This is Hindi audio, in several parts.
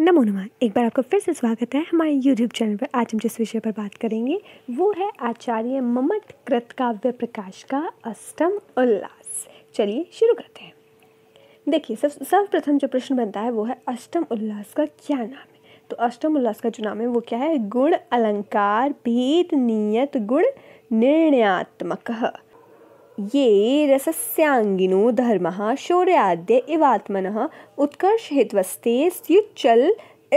नमो नमा एक बार आपका फिर से स्वागत है हमारे YouTube चैनल पर आज हम जिस विषय पर बात करेंगे वो है आचार्य ममट कृत काव्य प्रकाश का अष्टम उल्लास चलिए शुरू करते हैं देखिए सब सर्वप्रथम जो प्रश्न बनता है वो है अष्टम उल्लास का क्या नाम है तो अष्टम उल्लास का जो नाम है वो क्या है गुण अलंकार भेद नियत गुण निर्णयात्मक ये रसस्यांगिनो धर्म शौर्याद्य उत्कर्ष हितवस्ते स्युच्चल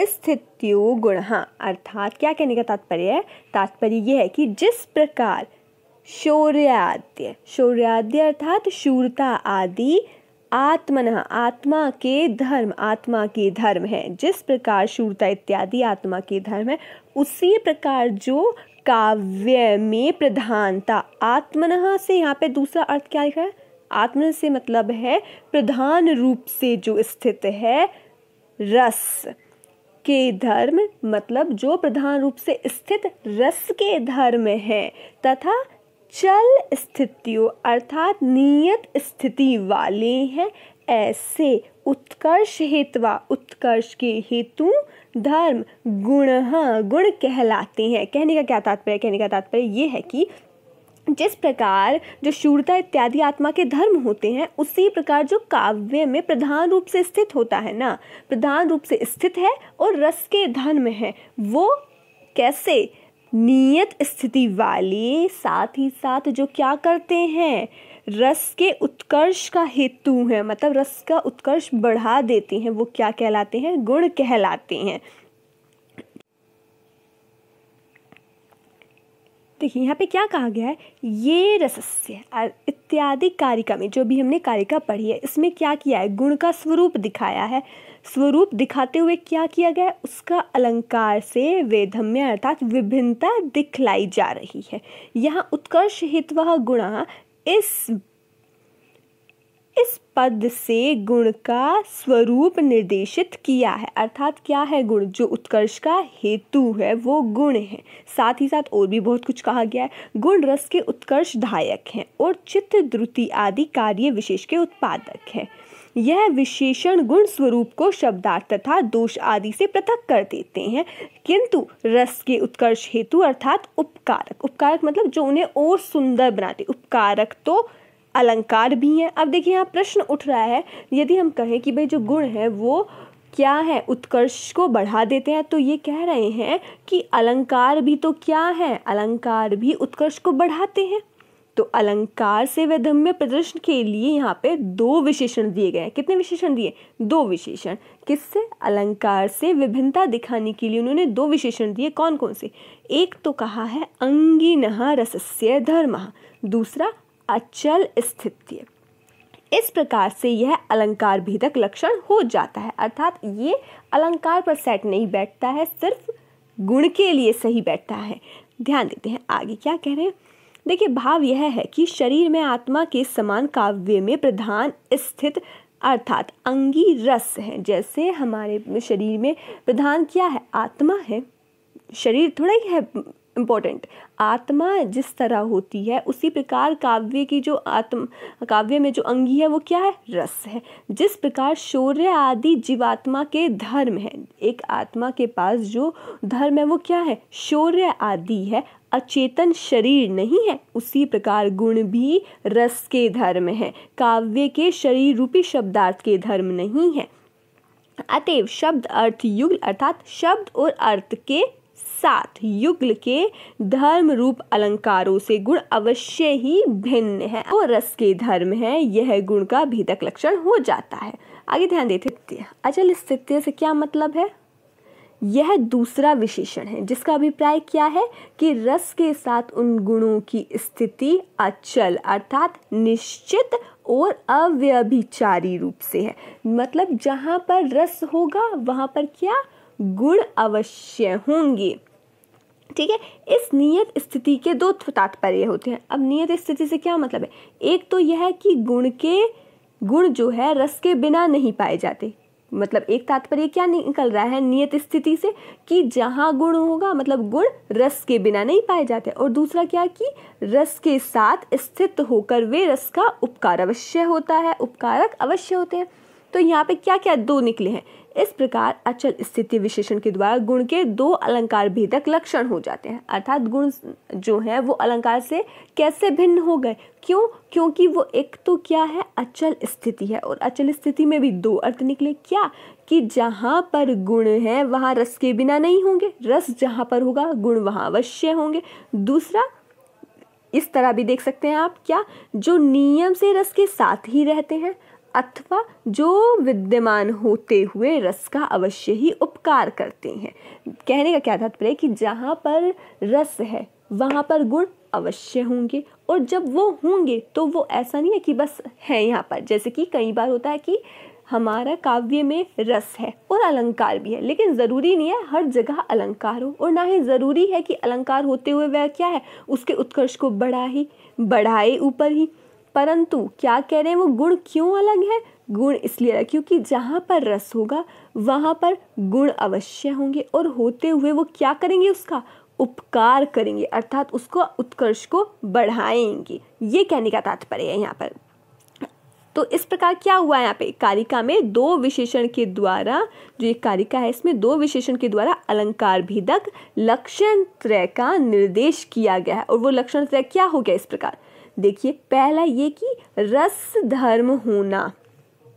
स्थितो गुण अर्थात क्या कहने का तात्पर्य है तात्पर्य यह है कि जिस प्रकार शौर्याद्य शौर्याद्य अर्थात शूरता आदि आत्मन आत्मा के धर्म आत्मा के धर्म है जिस प्रकार शूरता इत्यादि आत्मा के धर्म है उसी प्रकार जो काव्य में प्रधानता आत्मन से यहाँ पे दूसरा अर्थ क्या लिखा है आत्मन से मतलब है प्रधान रूप से जो स्थित है रस के धर्म मतलब जो प्रधान रूप से स्थित रस के धर्म है तथा चल स्थितियों अर्थात नियत स्थिति वाले हैं ऐसे उत्कर्ष हेतवा उत्कर्ष के हेतु धर्म गुण हाँ, गुण कहलाते हैं कहने का क्या तात्पर्य कहने का तात्पर्य ये है कि जिस प्रकार जो शूरता इत्यादि आत्मा के धर्म होते हैं उसी प्रकार जो काव्य में प्रधान रूप से स्थित होता है ना प्रधान रूप से स्थित है और रस के धर्म है वो कैसे नियत स्थिति वाले साथ ही साथ जो क्या करते हैं रस के उत्कर्ष का हेतु हैं मतलब रस का उत्कर्ष बढ़ा देती हैं वो क्या कहलाते हैं गुण कहलाते हैं देखिए यहाँ पे क्या कहा गया है ये रसस्य इत्यादि कारिका में जो भी हमने कारिका पढ़ी है इसमें क्या किया है गुण का स्वरूप दिखाया है स्वरूप दिखाते हुए क्या किया गया है उसका अलंकार से वेधम्य अर्थात विभिन्नता दिखलाई जा रही है यहाँ उत्कर्ष हित वह गुणा इस इस पद से गुण का स्वरूप निर्देशित किया है अर्थात क्या है गुण जो उत्कर्ष का हेतु है वो गुण है साथ ही साथ और भी बहुत कुछ कहा गया है गुण रस के उत्कर्ष धायक हैं और चित्त द्रुति आदि कार्य विशेष के उत्पादक हैं यह विशेषण गुण स्वरूप को शब्दार्थ तथा दोष आदि से पृथक कर देते हैं किंतु रस के उत्कर्ष हेतु अर्थात उपकारक उपकारक मतलब जो उन्हें और सुंदर बनाते उपकारक तो अलंकार भी हैं अब देखिए यहाँ प्रश्न उठ रहा है यदि हम कहें कि भाई जो गुण है वो क्या है उत्कर्ष को बढ़ा देते हैं तो ये कह रहे हैं कि अलंकार भी तो क्या है अलंकार भी उत्कर्ष को बढ़ाते हैं तो अलंकार से वैधम्य प्रदर्शन के लिए यहाँ पे दो विशेषण दिए गए हैं कितने विशेषण दिए दो विशेषण किससे अलंकार से विभिन्नता दिखाने के लिए उन्होंने दो विशेषण दिए कौन कौन से एक तो कहा है अंगिन रसस्य धर्म दूसरा अचल स्थित्य इस प्रकार से यह अलंकार भेदक लक्षण हो जाता है अर्थात ये अलंकार पर सेट नहीं बैठता है सिर्फ गुण के लिए सही बैठता है ध्यान देते हैं आगे क्या कह रहे हैं देखिए भाव यह है कि शरीर में आत्मा के समान काव्य में प्रधान स्थित अर्थात अंगी रस है जैसे हमारे शरीर में प्रधान क्या है आत्मा है शरीर थोड़ा ही है इम्पोर्टेंट आत्मा जिस तरह होती है उसी प्रकार काव्य की जो आत्म काव्य में जो अंगी है वो क्या है रस है जिस प्रकार शौर्य आदि जीवात्मा के धर्म है एक आत्मा के पास जो धर्म है वो क्या है शौर्य आदि है अचेतन शरीर नहीं है उसी प्रकार गुण भी रस के धर्म है काव्य के शरीर रूपी शब्दार्थ के धर्म नहीं है अतएव शब्द अर्थ युगल अर्थात शब्द और अर्थ के साथ युगल के धर्म रूप अलंकारों से गुण अवश्य ही भिन्न है और रस के धर्म है यह गुण का भेदक लक्षण हो जाता है आगे ध्यान देते अचल स्थिति से क्या मतलब है यह दूसरा विशेषण है जिसका अभिप्राय क्या है कि रस के साथ उन गुणों की स्थिति अचल अर्थात निश्चित और अव्यभिचारी रूप से है मतलब जहाँ पर रस होगा वहाँ पर क्या गुण अवश्य होंगे ठीक है इस नियत स्थिति के दो तात्पर्य होते हैं अब नियत स्थिति से क्या मतलब है एक तो यह है कि गुण के गुण जो है रस के बिना नहीं पाए जाते मतलब एक तात्पर्य क्या निकल रहा है नियत स्थिति से कि जहाँ गुण होगा मतलब गुण रस के बिना नहीं पाए जाते और दूसरा क्या कि रस के साथ स्थित होकर वे रस का उपकार अवश्य होता है उपकारक अवश्य होते हैं तो यहाँ पे क्या क्या दो निकले हैं इस प्रकार अचल स्थिति विशेषण के द्वारा गुण के दो अलंकार भेदक लक्षण हो जाते हैं अर्थात गुण जो है वो अलंकार से कैसे भिन्न हो गए क्यों क्योंकि वो एक तो क्या है अचल स्थिति है और अचल स्थिति में भी दो अर्थ निकले क्या कि जहाँ पर गुण है वहाँ रस के बिना नहीं होंगे रस जहाँ पर होगा गुण वहाँ अवश्य होंगे दूसरा इस तरह भी देख सकते हैं आप क्या जो नियम से रस के साथ ही रहते हैं अथवा जो विद्यमान होते हुए रस का अवश्य ही उपकार करते हैं कहने का क्या तात्पर्य कि जहाँ पर रस है वहाँ पर गुण अवश्य होंगे और जब वो होंगे तो वो ऐसा नहीं है कि बस है यहाँ पर जैसे कि कई बार होता है कि हमारा काव्य में रस है और अलंकार भी है लेकिन ज़रूरी नहीं है हर जगह अलंकार हो और ना ही ज़रूरी है कि अलंकार होते हुए वह क्या है उसके उत्कर्ष को बढ़ा ही बढ़ाए ऊपर ही परंतु क्या कह रहे हैं वो गुण क्यों अलग है गुण इसलिए अलग क्योंकि जहाँ पर रस होगा वहाँ पर गुण अवश्य होंगे और होते हुए वो क्या करेंगे उसका उपकार करेंगे अर्थात उसको उत्कर्ष को बढ़ाएंगे ये कहने का तात्पर्य है यहाँ पर तो इस प्रकार क्या हुआ है यहाँ पे कारिका में दो विशेषण के द्वारा जो ये कारिका है इसमें दो विशेषण के द्वारा अलंकार भेदक लक्षण त्रय का निर्देश किया गया है और वो लक्षण त्रय क्या हो गया इस प्रकार देखिए पहला ये कि रस धर्म होना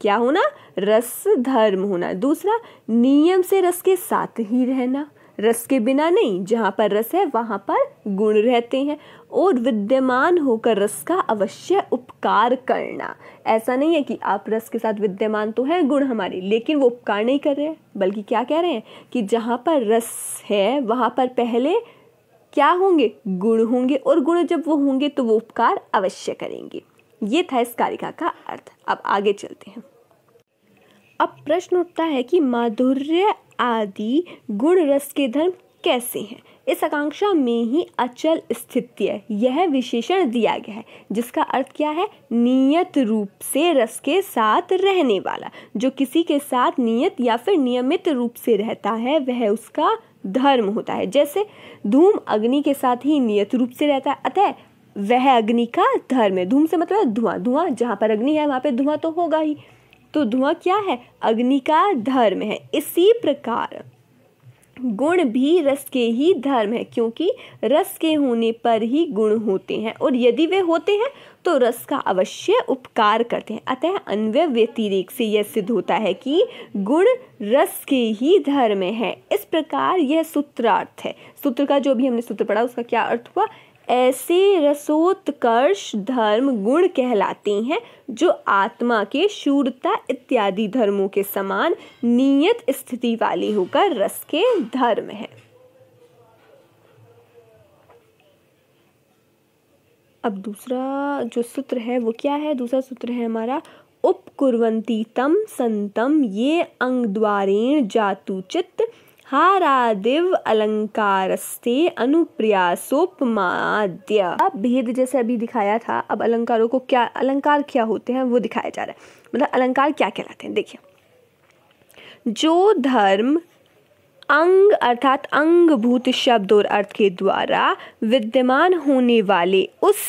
क्या होना रस धर्म होना दूसरा नियम से रस के साथ ही रहना रस के बिना नहीं जहाँ पर रस है वहाँ पर गुण रहते हैं और विद्यमान होकर रस का अवश्य उपकार करना ऐसा नहीं है कि आप रस के साथ विद्यमान तो हैं गुण हमारे लेकिन वो उपकार नहीं कर रहे हैं बल्कि क्या कह रहे हैं कि जहाँ पर रस है वहाँ पर पहले क्या होंगे गुण होंगे और गुण जब वो होंगे तो वो उपकार अवश्य करेंगे ये था इस कारिका का अर्थ अब आगे चलते हैं अब प्रश्न उठता है कि माधुर्य आदि गुण रस के धर्म कैसे हैं इस आकांक्षा में ही अचल स्थिति है यह विशेषण दिया गया है जिसका अर्थ क्या है नियत रूप से रस के साथ रहने वाला जो किसी के साथ नियत या फिर नियमित रूप से रहता है वह उसका धर्म होता है जैसे धूम अग्नि के साथ ही नियत रूप से रहता है अतः वह अग्नि का धर्म है धूम से मतलब धुआं धुआं जहाँ पर अग्नि है वहाँ पर धुआं तो होगा ही तो धुआं क्या है अग्नि का धर्म है इसी प्रकार गुण भी रस के ही धर्म है क्योंकि रस के होने पर ही गुण होते हैं और यदि वे होते हैं तो रस का अवश्य उपकार करते हैं अतः अन्वय व्यतिरेक से यह सिद्ध होता है कि गुण रस के ही धर्म है इस प्रकार यह सूत्रार्थ है सूत्र का जो भी हमने सूत्र पढ़ा उसका क्या अर्थ हुआ ऐसी रसोत्कर्ष धर्म गुण कहलाते हैं जो आत्मा के शूरता इत्यादि धर्मों के समान नियत स्थिति वाली होकर रस के धर्म है अब दूसरा जो सूत्र है वो क्या है दूसरा सूत्र है हमारा उपकुर्वंती तम संतम ये अंग द्वारेण जातु चित्त आहारादिव अलंकारस्ते अनुप्रयासोपमाद्य भेद जैसे अभी दिखाया था अब अलंकारों को क्या अलंकार क्या होते हैं वो दिखाया जा रहा है मतलब अलंकार क्या कहलाते हैं देखिए जो धर्म अंग अर्थात अंगभूत शब्द और अर्थ के द्वारा विद्यमान होने वाले उस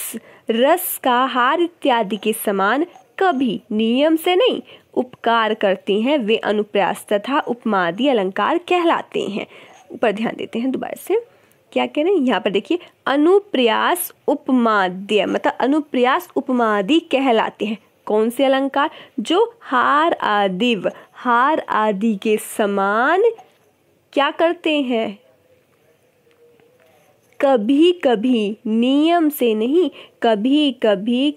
रस का हार इत्यादि के समान कभी नियम से नहीं उपकार करती हैं वे अनुप्रयास तथा उपमादि अलंकार कहलाते हैं ऊपर ध्यान देते हैं दोबारा से क्या कह रहे हैं यहाँ पर देखिए अनुप्रयास उपमाद्य मतलब अनुप्रयास उपमादि कहलाते हैं कौन से अलंकार जो हार आदिव हार आदि के समान क्या करते हैं कभी कभी नियम से नहीं कभी कभी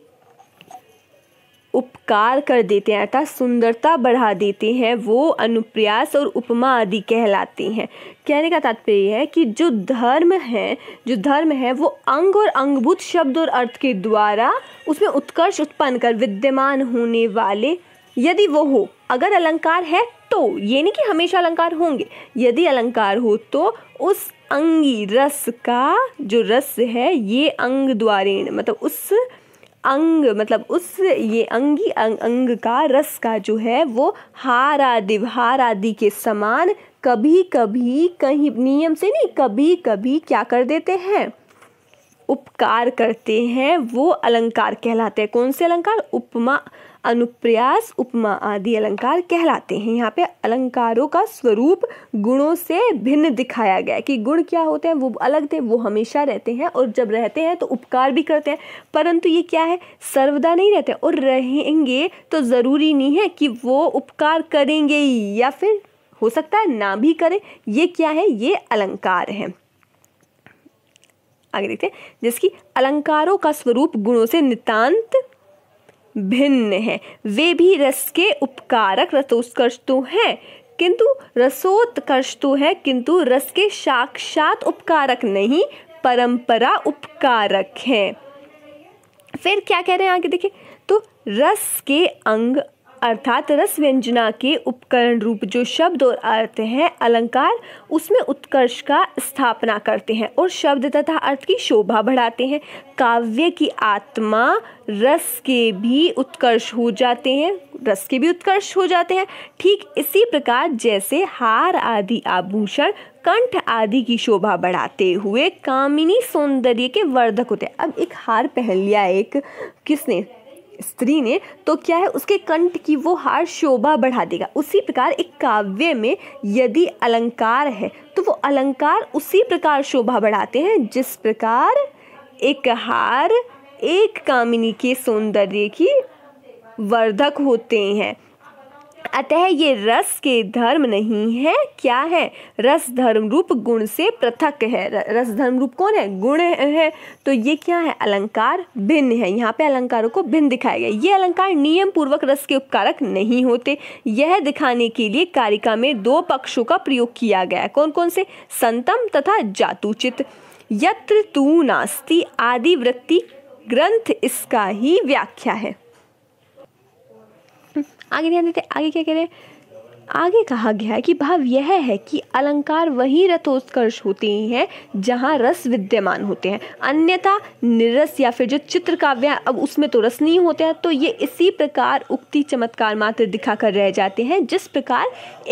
उपकार कर देते हैं अर्थात सुंदरता बढ़ा देते हैं वो अनुप्रयास और उपमा आदि कहलाती हैं कहने का तात्पर्य है कि जो धर्म है जो धर्म है वो अंग और अंगभूत शब्द और अर्थ के द्वारा उसमें उत्कर्ष उत्पन्न कर विद्यमान होने वाले यदि वो हो अगर अलंकार है तो ये नहीं कि हमेशा अलंकार होंगे यदि अलंकार हो तो उस अंगी रस का जो रस है ये अंग द्वारे मतलब उस अंग मतलब उस ये अंगी अंग, अंग का रस का जो है वो हार आदि हार आदि के समान कभी कभी कहीं नियम से नहीं कभी कभी क्या कर देते हैं उपकार करते हैं वो अलंकार कहलाते हैं कौन से अलंकार उपमा अनुप्रयास उपमा आदि अलंकार कहलाते हैं यहाँ पे अलंकारों का स्वरूप गुणों से भिन्न दिखाया गया कि गुण क्या होते हैं वो अलग थे वो हमेशा रहते हैं और जब रहते हैं तो उपकार भी करते हैं परंतु ये क्या है सर्वदा नहीं रहते और रहेंगे तो ज़रूरी नहीं है कि वो उपकार करेंगे या फिर हो सकता है ना भी करें ये क्या है ये अलंकार है आगे देखते हैं जिसकी अलंकारों का स्वरूप गुणों से नितांत भिन्न है वे भी रस के उपकारक रसोत्कर्षतु हैं किंतु रसोत्कर्षतु है किंतु रस के साक्षात उपकारक नहीं परंपरा उपकारक हैं फिर क्या कह रहे हैं आगे देखिए तो रस के अंग अर्थात रस व्यंजना के उपकरण रूप जो शब्द और अर्थ हैं अलंकार उसमें उत्कर्ष का स्थापना करते हैं और शब्द तथा अर्थ की शोभा बढ़ाते हैं काव्य की आत्मा रस के भी उत्कर्ष हो जाते हैं रस के भी उत्कर्ष हो जाते हैं ठीक इसी प्रकार जैसे हार आदि आभूषण कंठ आदि की शोभा बढ़ाते हुए कामिनी सौंदर्य के वर्धक होते हैं अब एक हार पहन लिया एक किसने स्त्री ने तो क्या है उसके कंठ की वो हार शोभा बढ़ा देगा उसी प्रकार एक काव्य में यदि अलंकार है तो वो अलंकार उसी प्रकार शोभा बढ़ाते हैं जिस प्रकार एक हार एक कामिनी के सौंदर्य की वर्धक होते हैं अतः ये रस के धर्म नहीं है क्या है रस धर्म रूप गुण से पृथक है रस धर्म रूप कौन है गुण है तो ये क्या है अलंकार भिन्न है यहाँ पे अलंकारों को भिन्न दिखाया गया ये अलंकार नियम पूर्वक रस के उपकारक नहीं होते यह दिखाने के लिए कारिका में दो पक्षों का प्रयोग किया गया कौन कौन से संतम तथा जातुचित यत्र तू नास्ती आदि वृत्ति ग्रंथ इसका ही व्याख्या है आगे ध्यान देते आगे क्या कह रहे हैं आगे कहा गया है कि भाव यह है कि अलंकार वही रथोत्कर्ष होते ही हैं जहाँ रस विद्यमान होते हैं अन्यथा निरस या फिर जो चित्र काव्य अब उसमें तो रस नहीं होते हैं तो ये इसी प्रकार उक्ति चमत्कार मात्र दिखाकर रह जाते हैं जिस प्रकार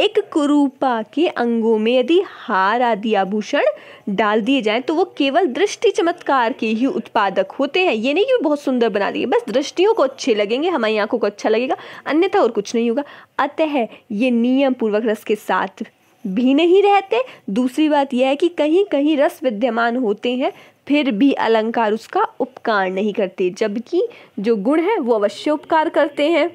एक कुरूपा के अंगों में यदि हार आदि आभूषण डाल दिए जाएं तो वो केवल दृष्टि चमत्कार के ही उत्पादक होते हैं ये नहीं कि बहुत सुंदर बना दिए बस दृष्टियों को अच्छे लगेंगे हमारी आंखों को अच्छा लगेगा अन्यथा और कुछ नहीं होगा अतः ये नियम पूर्वक रस के साथ भी नहीं रहते दूसरी बात यह है कि कहीं कहीं रस विद्यमान होते हैं फिर भी अलंकार उसका उपकार नहीं करते जबकि जो गुण है वो अवश्य उपकार करते हैं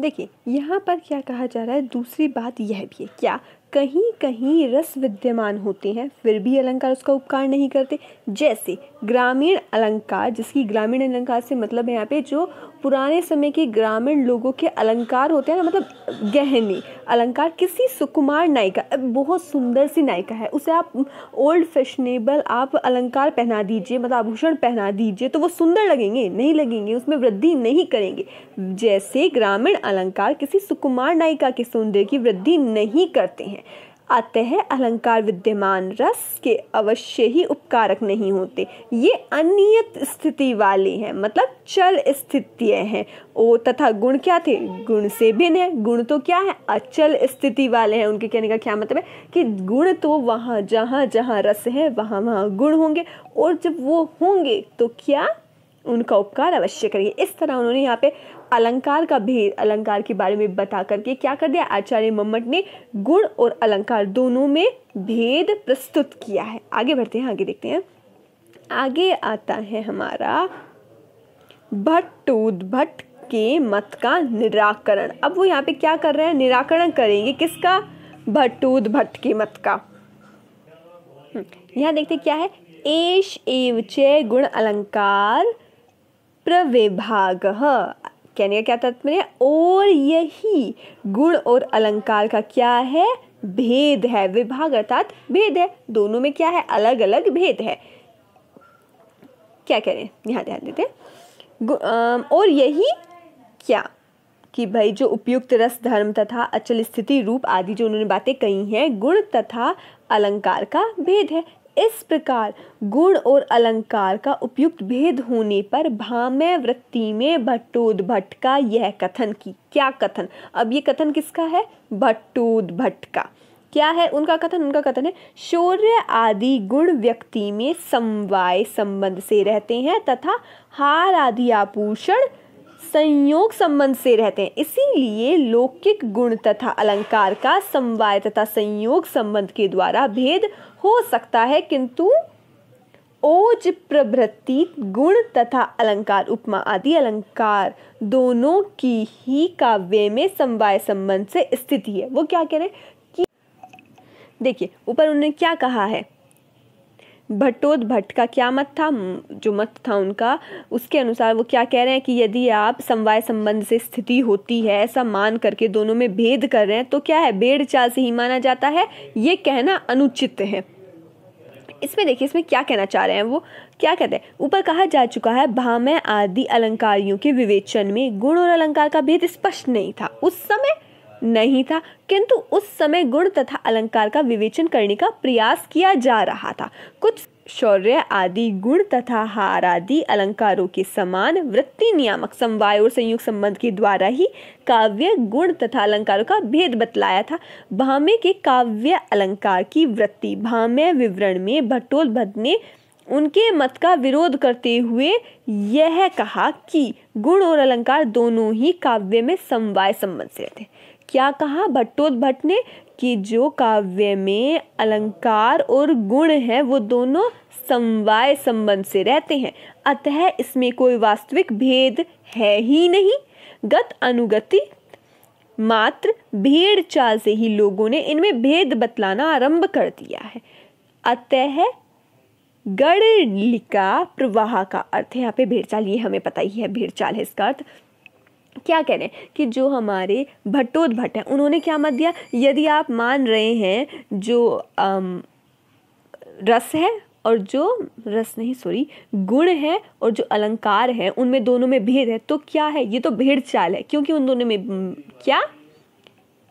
देखिए यहाँ पर क्या कहा जा रहा है दूसरी बात यह भी है क्या कहीं कहीं रस विद्यमान होते हैं फिर भी अलंकार उसका उपकार नहीं करते जैसे ग्रामीण अलंकार जिसकी ग्रामीण अलंकार से मतलब है यहाँ पे जो पुराने समय के ग्रामीण लोगों के अलंकार होते हैं ना मतलब गहने अलंकार किसी सुकुमार नायिका बहुत सुंदर सी नायिका है उसे आप ओल्ड फैशनेबल आप अलंकार पहना दीजिए मतलब आभूषण पहना दीजिए तो वो सुंदर लगेंगे नहीं लगेंगे उसमें वृद्धि नहीं करेंगे जैसे ग्रामीण अलंकार किसी सुकुमार नायिका के सौंदर्य की वृद्धि नहीं करते हैं आते हैं अलंकार विद्यमान रस के अवश्य ही उपकारक नहीं होते ये अनियत स्थिति वाले हैं मतलब चल स्थिति हैं ओ तथा गुण क्या थे गुण से भिन्न है गुण तो क्या है अचल स्थिति वाले हैं उनके कहने का क्या मतलब है कि गुण तो वहाँ जहाँ जहाँ रस है वहाँ वहाँ गुण होंगे और जब वो होंगे तो क्या उनका उपकार अवश्य करेंगे इस तरह उन्होंने यहाँ पे अलंकार का भेद अलंकार के बारे में बता करके क्या कर दिया आचार्य मम्मट ने गुण और अलंकार दोनों में भेद प्रस्तुत किया है आगे बढ़ते हैं आगे देखते हैं आगे आता है हमारा भट्ट भट्ट के मत का निराकरण अब वो यहाँ पे क्या कर रहे हैं निराकरण करेंगे किसका भट्टूद भट्ट के मत का हम्म, यहाँ देखते क्या है एश एव चय गुण अलंकार प्रविभाग कहने का क्या तात्पर्य और यही गुण और अलंकार का क्या है भेद है विभाग अर्थात भेद है दोनों में क्या है अलग अलग भेद है क्या कह रहे हैं यहाँ ध्यान देते और यही क्या कि भाई जो उपयुक्त रस धर्म तथा अचल स्थिति रूप आदि जो उन्होंने बातें कही हैं गुण तथा अलंकार का भेद है इस प्रकार गुण और अलंकार का उपयुक्त भेद होने पर भामय वृत्ति में भट्टोद भट्ट का यह कथन की क्या कथन अब ये कथन किसका है भट्टोद भट्ट का क्या है उनका कथन उनका कथन है शौर्य आदि गुण व्यक्ति में समवाय संबंध से रहते हैं तथा हार आदि आभूषण संयोग संबंध से रहते हैं इसीलिए लौकिक गुण तथा अलंकार का समवाय तथा संयोग संबंध के द्वारा भेद हो सकता है किंतु ओज प्रभृति गुण तथा अलंकार उपमा आदि अलंकार दोनों की ही काव्य में समवाय संबंध से स्थिति है वो क्या कह रहे हैं कि देखिए ऊपर उन्होंने क्या कहा है भट्टोद भट्ट का क्या मत था जो मत था उनका उसके अनुसार वो क्या कह रहे हैं कि यदि आप समवाय संबंध से स्थिति होती है ऐसा मान करके दोनों में भेद कर रहे हैं तो क्या है भेड़ चाल से ही माना जाता है ये कहना अनुचित है इसमें देखिए इसमें क्या कहना चाह रहे हैं वो क्या कहते हैं ऊपर कहा जा चुका है भामय आदि अलंकारियों के विवेचन में गुण और अलंकार का भेद स्पष्ट नहीं था उस समय नहीं था किंतु उस समय गुण तथा अलंकार का विवेचन करने का प्रयास किया जा रहा था कुछ शौर्य आदि गुण तथा हार आदि अलंकारों के समान वृत्ति नियामक समवाय और संयुक्त संबंध के द्वारा ही काव्य गुण तथा अलंकारों का भेद बतलाया था भाम्य के काव्य अलंकार की वृत्ति भाम्य विवरण में भट्टोल भद्द ने उनके मत का विरोध करते हुए यह कहा कि गुण और अलंकार दोनों ही काव्य में समवाय संबंध से थे क्या कहा भट्टोद भट्ट ने कि जो काव्य में अलंकार और गुण है वो दोनों समवाय संबंध से रहते हैं अतः इसमें कोई वास्तविक भेद है ही नहीं गत अनुगति मात्र भेड़ चाल से ही लोगों ने इनमें भेद बतलाना आरंभ कर दिया है अतः गढ़ लिका प्रवाह का अर्थ है यहाँ पे भेड़ चाल ये हमें पता ही है भेड़ चाल है इसका अर्थ क्या कह रहे हैं कि जो हमारे भट्टोद भट्ट हैं उन्होंने क्या मत दिया यदि आप मान रहे हैं जो आम, रस है और जो रस नहीं सॉरी गुण है और जो अलंकार है उनमें दोनों में भेद है तो क्या है ये तो भेड़ चाल है क्योंकि उन दोनों में क्या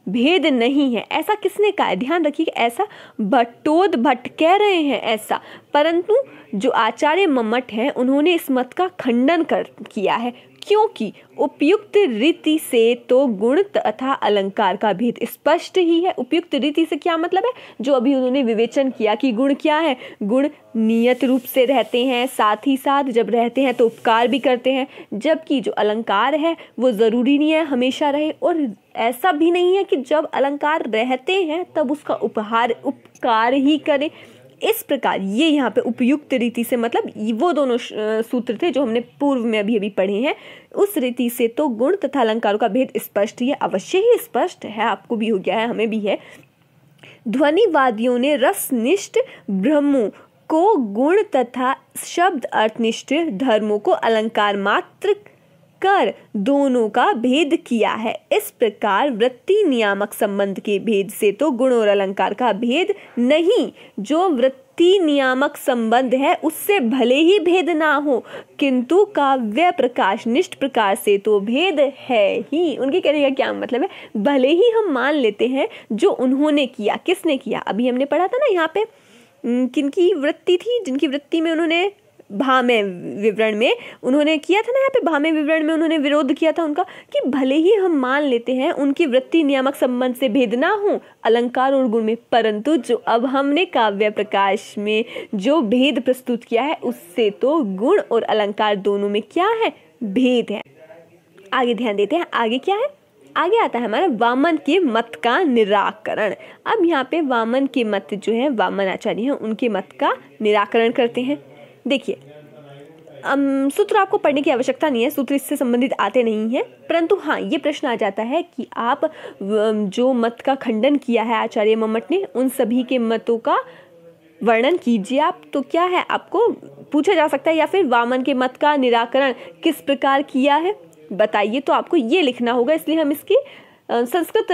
भेद नहीं है ऐसा किसने कहा है ध्यान रखिए ऐसा भट्टोद भट्ट कह रहे हैं ऐसा परंतु जो आचार्य मम्मट हैं उन्होंने इस मत का खंडन कर किया है क्योंकि उपयुक्त रीति से तो गुण तथा अलंकार का भेद स्पष्ट ही है उपयुक्त रीति से क्या मतलब है जो अभी उन्होंने विवेचन किया कि गुण क्या है गुण नियत रूप से रहते हैं साथ ही साथ जब रहते हैं तो उपकार भी करते हैं जबकि जो अलंकार है वो ज़रूरी नहीं है हमेशा रहे और ऐसा भी नहीं है कि जब अलंकार रहते हैं तब उसका उपहार उपकार ही करें इस प्रकार ये यहाँ पे उपयुक्त रीति से मतलब वो दोनों सूत्र थे जो हमने पूर्व में अभी अभी पढ़े हैं उस रीति से तो गुण तथा अलंकारों का भेद स्पष्ट ही अवश्य ही स्पष्ट है आपको भी हो गया है हमें भी है ध्वनिवादियों ने रसनिष्ठ ब्रह्मों को गुण तथा शब्द अर्थनिष्ठ धर्मों को अलंकार मात्र कर दोनों का भेद किया है इस प्रकार वृत्ति नियामक संबंध के भेद से तो गुण और अलंकार का भेद नहीं जो वृत्ति नियामक संबंध है उससे भले ही भेद ना हो किंतु काव्य प्रकाश निष्ठ प्रकार से तो भेद है ही उनके कहने का क्या मतलब है भले ही हम मान लेते हैं जो उन्होंने किया किसने किया अभी हमने पढ़ा था ना यहाँ पे किनकी वृत्ति थी जिनकी वृत्ति में उन्होंने भामे विवरण में उन्होंने किया था ना यहाँ पे भामे विवरण में उन्होंने विरोध किया था उनका कि भले ही हम मान लेते हैं उनकी वृत्ति नियामक संबंध से भेद ना हो अलंकार और गुण में परंतु जो अब हमने काव्य प्रकाश में जो भेद प्रस्तुत किया है उससे तो गुण और अलंकार दोनों में क्या है भेद है आगे ध्यान देते हैं आगे क्या है आगे आता है हमारा वामन के मत का निराकरण अब यहाँ पे वामन के मत जो है वामन आचार्य हैं उनके मत का निराकरण करते हैं देखिए सूत्र आपको पढ़ने की आवश्यकता नहीं है सूत्र इससे संबंधित आते नहीं हैं परंतु हाँ ये प्रश्न आ जाता है कि आप जो मत का खंडन किया है आचार्य मम्मट ने उन सभी के मतों का वर्णन कीजिए आप तो क्या है आपको पूछा जा सकता है या फिर वामन के मत का निराकरण किस प्रकार किया है बताइए तो आपको ये लिखना होगा इसलिए हम इसकी संस्कृत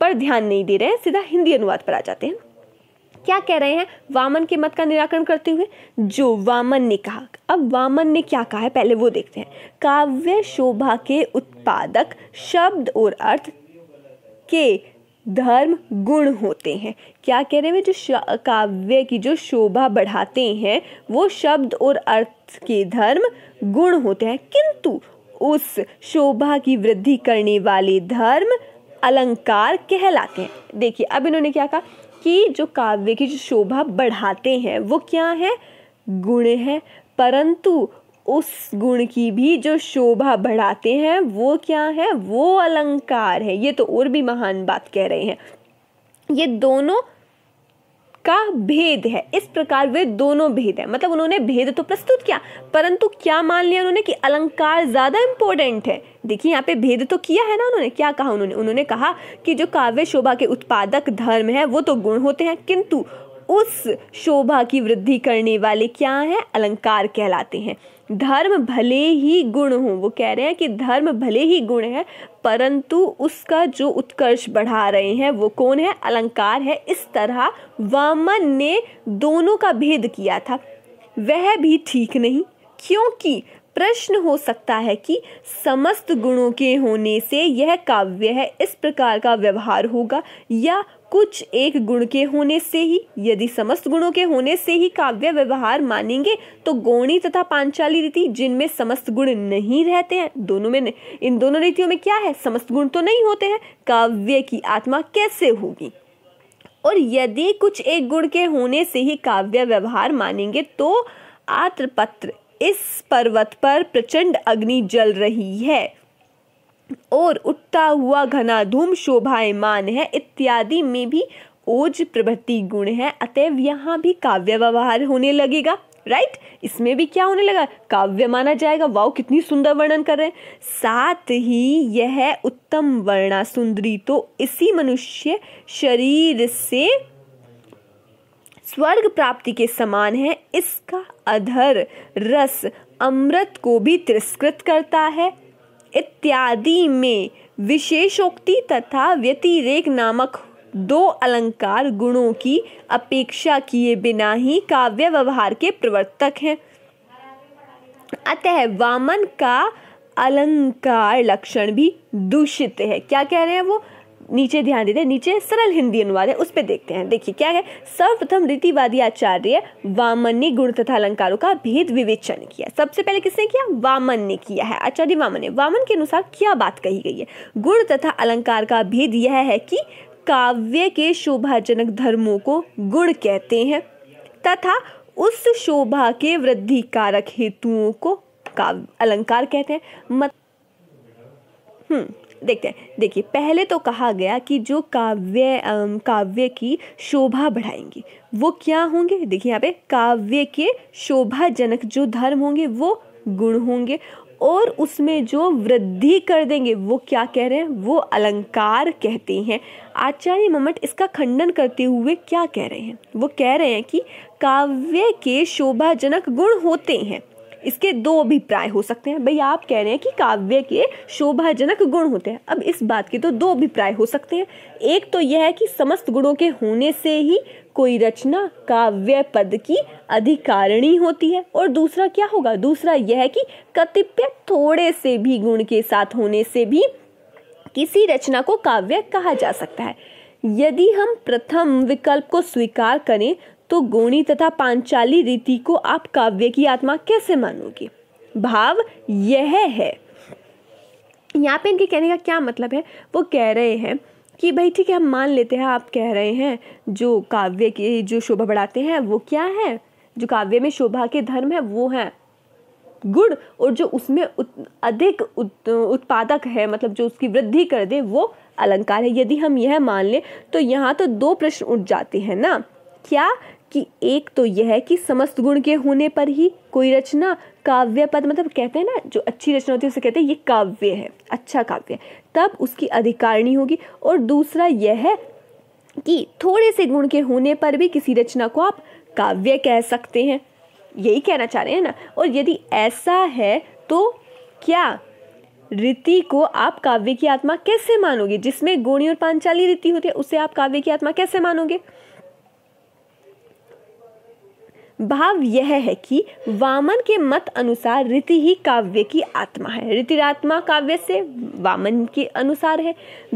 पर ध्यान नहीं दे रहे हैं सीधा हिंदी अनुवाद पर आ जाते हैं क्या कह रहे हैं वामन के मत का निराकरण करते हुए जो वामन ने कहा अब वामन ने क्या कहा है पहले वो देखते हैं काव्य शोभा के उत्पादक शब्द और अर्थ के धर्म गुण होते हैं क्या कह रहे हैं जो काव्य की जो शोभा बढ़ाते हैं वो शब्द और अर्थ के धर्म गुण होते हैं किंतु उस शोभा की वृद्धि करने वाले धर्म अलंकार कहलाते हैं देखिए अब इन्होंने क्या कहा कि जो काव्य की जो शोभा बढ़ाते हैं वो क्या है गुण है परंतु उस गुण की भी जो शोभा बढ़ाते हैं वो क्या है वो अलंकार है ये तो और भी महान बात कह रहे हैं ये दोनों का भेद है इस प्रकार वे दोनों भेद है मतलब उन्होंने भेद तो प्रस्तुत किया परंतु क्या मान लिया उन्होंने कि अलंकार ज़्यादा इंपॉर्टेंट है देखिए यहाँ पे भेद तो किया है ना उन्होंने क्या कहा उन्होंने उन्होंने कहा कि जो काव्य शोभा के उत्पादक धर्म है वो तो गुण होते हैं किंतु उस शोभा की वृद्धि करने वाले क्या हैं अलंकार कहलाते हैं धर्म भले ही गुण हो वो कह रहे हैं कि धर्म भले ही गुण है परंतु उसका जो उत्कर्ष बढ़ा रहे हैं वो कौन है अलंकार है इस तरह वामन ने दोनों का भेद किया था वह भी ठीक नहीं क्योंकि प्रश्न हो सकता है कि समस्त गुणों के होने से यह काव्य है इस प्रकार का व्यवहार होगा या कुछ एक गुण के होने से ही यदि समस्त गुणों के होने से ही काव्य व्यवहार मानेंगे तो गौणी तथा पांचाली रीति जिनमें समस्त गुण नहीं रहते हैं दोनों में इन दोनों रीतियों में क्या है समस्त गुण तो नहीं होते हैं काव्य की आत्मा कैसे होगी और यदि कुछ एक गुण के होने से ही काव्य व्यवहार मानेंगे तो पत्र इस पर्वत पर प्रचंड अग्नि जल रही है और उठता हुआ घना धूम शोभायमान है इत्यादि में भी ओज प्रभृति गुण है अतएव यहाँ भी काव्य व्यवहार होने लगेगा राइट इसमें भी क्या होने लगा काव्य माना जाएगा वाओ कितनी सुंदर वर्णन कर रहे हैं साथ ही यह उत्तम वर्णा सुंदरी तो इसी मनुष्य शरीर से स्वर्ग प्राप्ति के समान है इसका अधर रस अमृत को भी तिरस्कृत करता है इत्यादि में विशेषोक्ति तथा व्यतिरेक नामक दो अलंकार गुणों की अपेक्षा किए बिना ही काव्य व्यवहार के प्रवर्तक हैं अतः वामन का अलंकार लक्षण भी दूषित है क्या कह रहे हैं वो नीचे ध्यान देते हैं नीचे सरल हिंदी अनुवाद है उस पर देखते हैं देखिए क्या है सर्वप्रथम रीतिवादी आचार्य वामन ने गुण तथा अलंकारों का भेद विवेचन किया सबसे पहले किसने किया वामन ने किया है आचार्य वामन ने वामन के अनुसार क्या बात कही गई है गुण तथा अलंकार का भेद यह है कि काव्य के शोभाजनक धर्मों को गुण कहते हैं तथा उस शोभा के वृद्धि कारक हेतुओं को काव्य अलंकार कहते हैं मत हम्म देखते हैं देखिए पहले तो कहा गया कि जो काव्य काव्य की शोभा बढ़ाएंगी वो क्या होंगे देखिए यहाँ पे काव्य के शोभाजनक जो धर्म होंगे वो गुण होंगे और उसमें जो वृद्धि कर देंगे वो क्या कह रहे हैं वो अलंकार कहते हैं आचार्य ममट इसका खंडन करते हुए क्या कह रहे हैं वो कह रहे हैं कि काव्य के शोभाजनक गुण होते हैं इसके दो अभिप्राय हो सकते हैं भाई आप कह रहे हैं कि काव्य के शोभाजनक गुण होते हैं अब इस बात के तो दो अभिप्राय हो सकते हैं एक तो यह है कि समस्त गुणों के होने से ही कोई रचना काव्य पद की अधिकारिणी होती है और दूसरा क्या होगा दूसरा यह है कि कतिपय थोड़े से भी गुण के साथ होने से भी किसी रचना को काव्य कहा जा सकता है यदि हम प्रथम विकल्प को स्वीकार करें तो गोणी तथा पांचाली रीति को आप काव्य की आत्मा कैसे मानोगे भाव यह है यहाँ पे इनके कहने का क्या मतलब है वो कह रहे हैं कि भाई ठीक है हम मान लेते हैं आप कह रहे हैं जो काव्य की जो शोभा बढ़ाते हैं वो क्या है जो काव्य में शोभा के धर्म है वो है गुड़ और जो उसमें उत, अधिक उत, उत्पादक है मतलब जो उसकी वृद्धि कर दे वो अलंकार है यदि हम यह मान लें तो यहाँ तो दो प्रश्न उठ जाते हैं ना क्या कि एक तो यह है कि समस्त गुण के होने पर ही कोई रचना काव्य पद मतलब कहते हैं ना जो अच्छी रचना होती है उसे कहते हैं ये काव्य है अच्छा काव्य तब उसकी अधिकारिणी होगी और दूसरा यह है कि थोड़े से गुण के होने पर भी किसी रचना को आप काव्य कह सकते हैं यही कहना चाह रहे हैं ना और यदि ऐसा है तो क्या रीति को आप काव्य की आत्मा कैसे मानोगे जिसमें गुणी और पांचाली रीति होती है उसे आप काव्य की आत्मा कैसे मानोगे भाव यह है कि वामन के मत अनुसार रीति ही काव्य की आत्मा है रीतिरात्मा काव्य से वामन के अनुसार है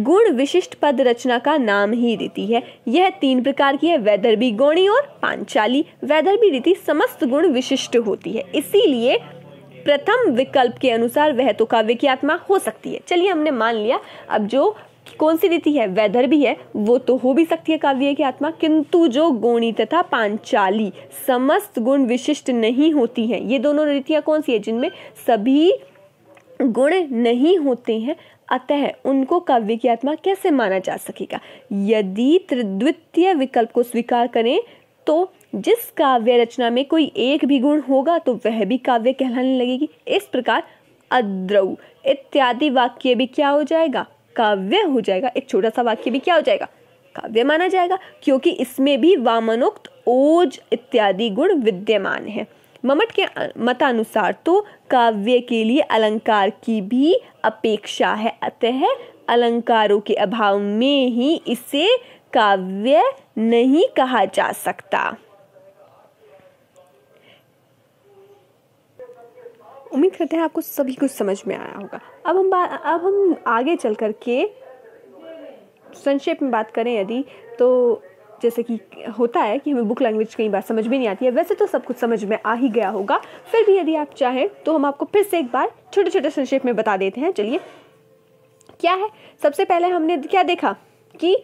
गुण विशिष्ट पद रचना का नाम ही रीति है यह तीन प्रकार की है वैदर्भी गौणी और पांचाली वैदर्भी रीति समस्त गुण विशिष्ट होती है इसीलिए प्रथम विकल्प के अनुसार वह तो काव्य की आत्मा हो सकती है चलिए हमने मान लिया अब जो कौन सी रीति है वेदर भी है वो तो हो भी सकती है काव्य की आत्मा किंतु जो गोणी तथा पांचाली समस्त गुण विशिष्ट नहीं होती हैं ये दोनों रीतियाँ कौन सी है जिनमें सभी गुण नहीं होते हैं अतः उनको काव्य की आत्मा कैसे माना जा सकेगा यदि त्रिद्वितीय विकल्प को स्वीकार करें तो जिस काव्य रचना में कोई एक भी गुण होगा तो वह भी काव्य कहलाने लगेगी इस प्रकार अद्रव इत्यादि वाक्य भी क्या हो जाएगा काव्य हो जाएगा एक छोटा सा वाक्य भी क्या हो जाएगा काव्य माना जाएगा क्योंकि इसमें भी वामनोक्त ओज इत्यादि गुण विद्यमान है ममट के मतानुसार तो काव्य के लिए अलंकार की भी अपेक्षा है अतः अलंकारों के अभाव में ही इसे काव्य नहीं कहा जा सकता उम्मीद करते हैं आपको सभी कुछ समझ में आया होगा अब हम बात अब हम आगे चल कर के संक्षेप में बात करें यदि तो जैसे कि होता है कि हमें बुक लैंग्वेज कई बार समझ में नहीं आती है वैसे तो सब कुछ समझ में आ ही गया होगा फिर भी यदि आप चाहें तो हम आपको फिर से एक बार छोटे छोटे संक्षेप में बता देते हैं चलिए क्या है सबसे पहले हमने क्या देखा कि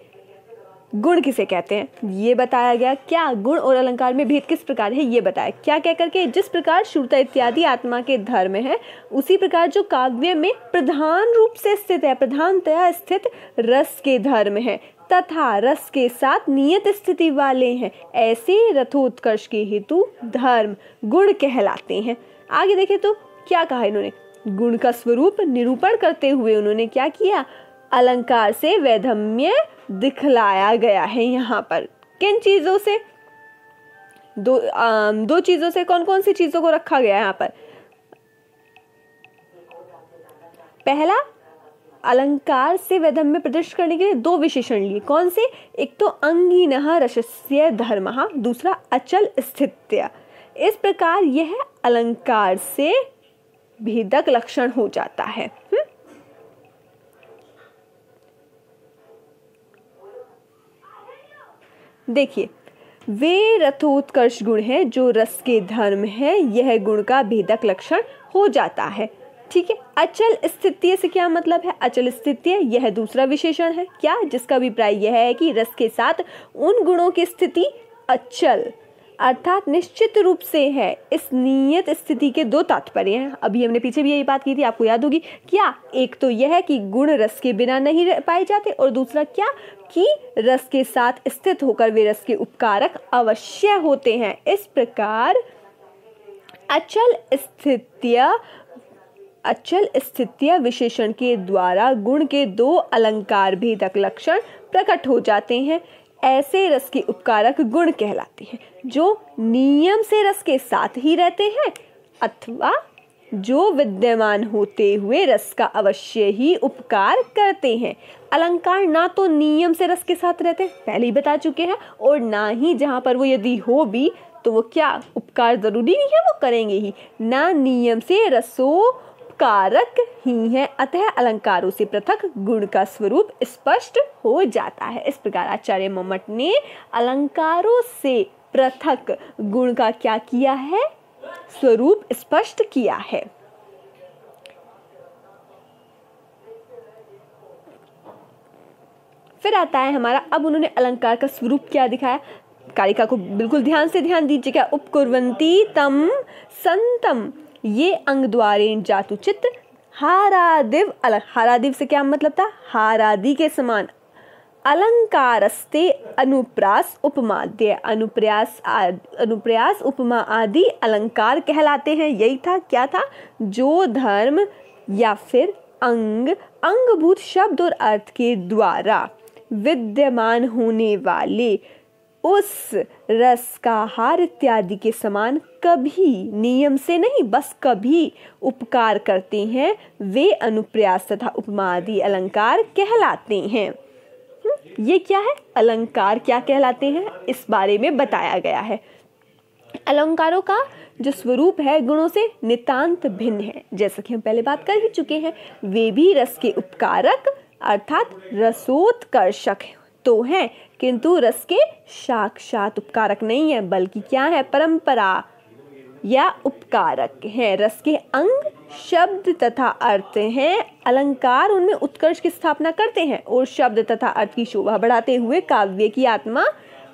गुण किसे कहते हैं ये बताया गया क्या गुण और अलंकार में भेद किस प्रकार है ये बताया क्या कह करके जिस प्रकार श्रुता इत्यादि आत्मा के धर्म है उसी प्रकार जो काव्य में प्रधान रूप से स्थित है प्रधानतया स्थित रस के धर्म है तथा रस के साथ नियत स्थिति वाले हैं ऐसे रथोत्कर्ष के हेतु धर्म गुण कहलाते हैं आगे देखें तो क्या कहा इन्होंने गुण का स्वरूप निरूपण करते हुए उन्होंने क्या किया अलंकार से वैधम्य दिखलाया गया है यहाँ पर किन चीज़ों से दो आ, दो चीज़ों से कौन कौन सी चीज़ों को रखा गया यहाँ पर पहला अलंकार से वैधम्य प्रदर्शित करने के लिए दो विशेषण लिए कौन से एक तो अंगीन रसस्य धर्म दूसरा अचल स्थित्य इस प्रकार यह अलंकार से भेदक लक्षण हो जाता है हुँ? हम्म? देखिए वे रथोत्कर्ष गुण हैं जो रस के धर्म है यह गुण का भेदक लक्षण हो जाता है ठीक है अचल स्थिति से क्या मतलब है अचल स्थिति यह दूसरा विशेषण है क्या जिसका अभिप्राय यह है कि रस के साथ उन गुणों की स्थिति अचल अर्थात निश्चित रूप से है इस नियत स्थिति के दो तात्पर्य हैं अभी हमने पीछे भी यही बात की थी आपको याद होगी क्या एक तो यह है कि गुण रस के बिना नहीं पाए जाते और दूसरा क्या कि रस के साथ स्थित होकर वे रस के उपकारक अवश्य होते हैं इस प्रकार अचल स्थितिया अचल स्थितिय विशेषण के द्वारा गुण के दो अलंकार भेदक लक्षण प्रकट हो जाते हैं ऐसे रस के उपकारक गुण कहलाते हैं जो नियम से रस के साथ ही रहते हैं अथवा जो विद्यमान होते हुए रस का अवश्य ही उपकार करते हैं अलंकार ना तो नियम से रस के साथ रहते हैं पहले ही बता चुके हैं और ना ही जहाँ पर वो यदि हो भी तो वो क्या उपकार ज़रूरी नहीं है वो करेंगे ही ना नियम से रसो कारक ही है अतः अलंकारों से पृथक गुण का स्वरूप स्पष्ट हो जाता है इस प्रकार आचार्य ममट ने अलंकारों से पृथक गुण का क्या किया है स्वरूप स्पष्ट किया है फिर आता है हमारा अब उन्होंने अलंकार का स्वरूप क्या दिखाया कारिका को बिल्कुल ध्यान से ध्यान दीजिए क्या उपकुरवंती तम संतम ये अंग द्वारे जातु चित्र हारादिव अलग हारादिव से क्या मतलब था हारादि के समान अलंकारस्ते अनुप्रास उपमाद्य अनुप्रयास अनुप्रयास उपमा आदि अलंकार कहलाते हैं यही था क्या था जो धर्म या फिर अंग अंगभूत शब्द और अर्थ के द्वारा विद्यमान होने वाले उस रस का हार इत्यादि के समान कभी नियम से नहीं बस कभी उपकार करते हैं वे अनुप्रयास तथा उपमा आदि अलंकार कहलाते हैं हम्म, ये क्या है अलंकार क्या कहलाते हैं इस बारे में बताया गया है अलंकारों का जो स्वरूप है गुणों से नितांत भिन्न है जैसा कि हम पहले बात कर ही चुके हैं वे भी रस के उपकारक अर्थात रसोत्कर्षक तो हैं किंतु रस के साक्षात उपकारक नहीं है बल्कि क्या है परंपरा या उपकारक है रस के अंग शब्द तथा अर्थ हैं अलंकार उनमें उत्कर्ष की स्थापना करते हैं और शब्द तथा अर्थ की शोभा बढ़ाते हुए काव्य की आत्मा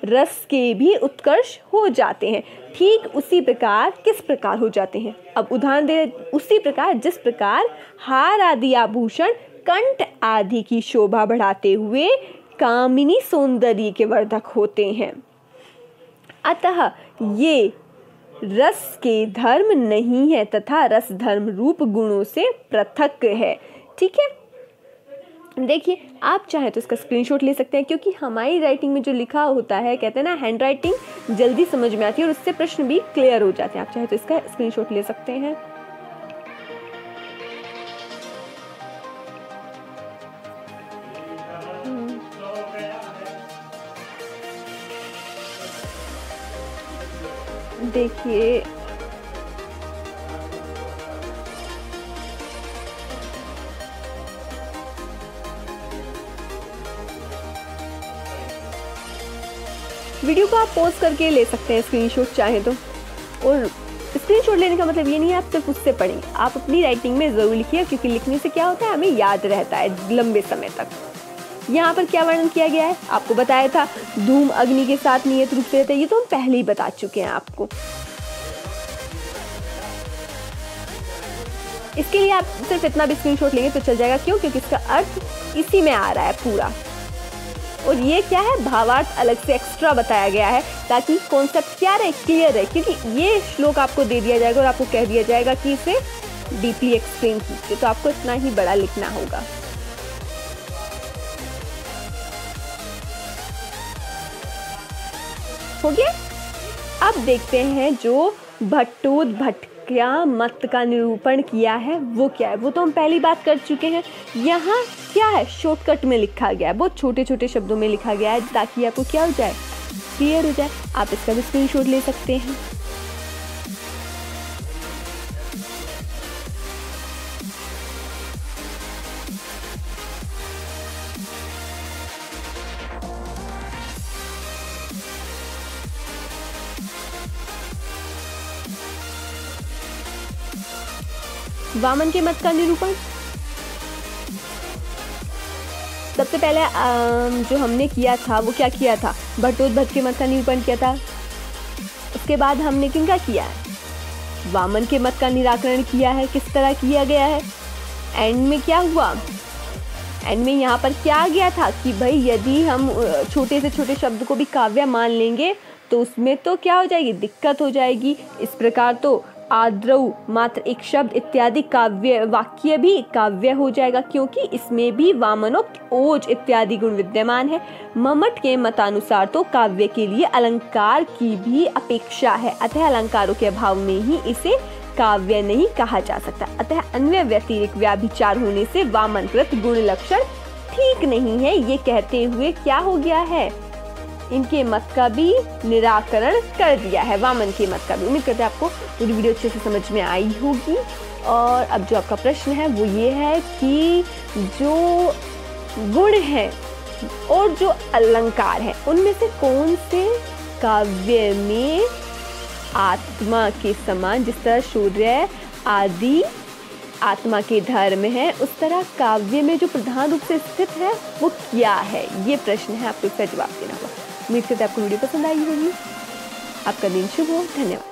रस के भी उत्कर्ष हो जाते हैं ठीक उसी प्रकार किस प्रकार हो जाते हैं अब उदाहरण दे उसी प्रकार जिस प्रकार हार आदि आभूषण कंठ आदि की शोभा बढ़ाते हुए कामिनी सौंदर्य के वर्धक होते हैं अतः ये रस के धर्म नहीं है तथा रस धर्म रूप गुणों से पृथक है ठीक है देखिए आप चाहे तो इसका स्क्रीनशॉट ले सकते हैं क्योंकि हमारी राइटिंग में जो लिखा होता है कहते हैं ना हैंड राइटिंग जल्दी समझ में आती है और उससे प्रश्न भी क्लियर हो जाते हैं आप चाहे तो इसका स्क्रीनशॉट ले सकते हैं देखिए वीडियो को आप पोस्ट करके ले सकते हैं स्क्रीनशॉट चाहे तो और स्क्रीनशॉट लेने का मतलब ये नहीं है आप सिर्फ उससे पढ़ेंगे आप अपनी राइटिंग में ज़रूर लिखिए क्योंकि लिखने से क्या होता है हमें याद रहता है लंबे समय तक यहाँ पर क्या वर्णन किया गया है आपको बताया था धूम अग्नि के साथ नियत रूप से रहते ये तो हम पहले ही बता चुके हैं आपको इसके लिए आप सिर्फ इतना भी स्क्रीनशॉट लेंगे तो चल जाएगा क्यों क्योंकि इसका अर्थ इसी में आ रहा है पूरा और ये क्या है भावार्थ अलग से एक्स्ट्रा बताया गया है ताकि कॉन्सेप्ट क्या रहे क्लियर रहे क्योंकि ये श्लोक आपको दे दिया जाएगा और आपको कह दिया जाएगा कि इसे डीपली एक्सप्लेन कीजिए तो आपको इतना ही बड़ा लिखना होगा हो गया अब देखते हैं जो भट्टूत क्या मत का निरूपण किया है वो क्या है वो तो हम पहली बात कर चुके हैं यहाँ क्या है शॉर्टकट में लिखा गया है बहुत छोटे छोटे शब्दों में लिखा गया है ताकि आपको क्या हो जाए क्लियर हो जाए आप इसका भी स्क्रीन ले सकते हैं वामन के मत का निरूपण सबसे पहले जो हमने किया था वो क्या किया था भट्टोद्भट के मत का निरूपण किया था उसके बाद हमने किन का किया है वामन के मत का निराकरण किया है किस तरह किया गया है एंड में क्या हुआ एंड में यहाँ पर क्या आ गया था कि भाई यदि हम छोटे से छोटे शब्द को भी काव्य मान लेंगे तो उसमें तो क्या हो जाएगी दिक्कत हो जाएगी इस प्रकार तो आद्रव मात्र एक शब्द इत्यादि काव्य वाक्य भी काव्य हो जाएगा क्योंकि इसमें भी वामनोक्त ओज इत्यादि गुण विद्यमान है ममट के मतानुसार तो काव्य के लिए अलंकार की भी अपेक्षा है अतः अलंकारों के अभाव में ही इसे काव्य नहीं कहा जा सकता अतः अन्य व्यतिरिक व्याभिचार होने से वामनकृत गुण लक्षण ठीक नहीं है ये कहते हुए क्या हो गया है इनके मत का भी निराकरण कर दिया है वामन के मत का भी उम्मीद करते हैं आपको पूरी वीडियो अच्छे से समझ में आई होगी और अब जो आपका प्रश्न है वो ये है कि जो गुण है और जो अलंकार है उनमें से कौन से काव्य में आत्मा के समान जिस तरह सूर्य आदि आत्मा के धर्म है उस तरह काव्य में जो प्रधान रूप से स्थित है वो क्या है ये प्रश्न है आपको इसका जवाब देना होगा उम्मीद करते आपको वीडियो पसंद आई होगी आपका दिन शुभ हो धन्यवाद